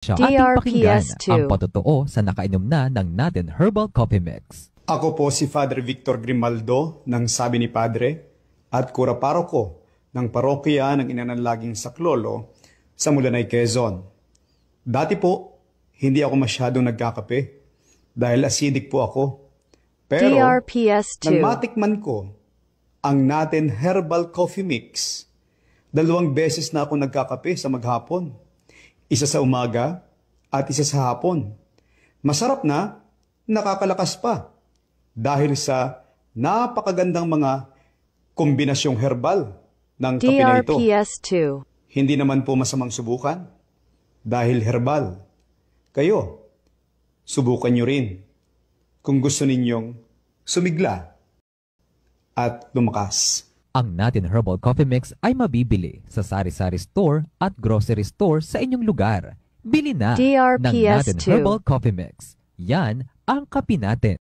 siya ating pakinggan ang patotoo sa nakainom na ng Natin Herbal Coffee Mix. Ako po si Father Victor Grimaldo ng Sabi ni Padre at kura paroko ng parokya ng Inananlaging Saklolo sa Mulanay, Quezon. Dati po, hindi ako masyadong nagkakape dahil acidic po ako. Pero DRPS2. nang matikman ko ang Natin Herbal Coffee Mix, dalawang beses na ako nagkakape sa maghapon isa sa umaga at isa sa hapon. Masarap na, nakakalakas pa dahil sa napakagandang mga kombinasyong herbal ng kape na ito. Hindi naman po masamang subukan dahil herbal. Kayo, subukan nyo rin kung gusto ninyong sumigla at lumakas. Ang Natin Herbal Coffee Mix ay mabibili sa sari-sari store at grocery store sa inyong lugar. Bili na drps ng Natin Herbal Coffee Mix. Yan ang kape natin.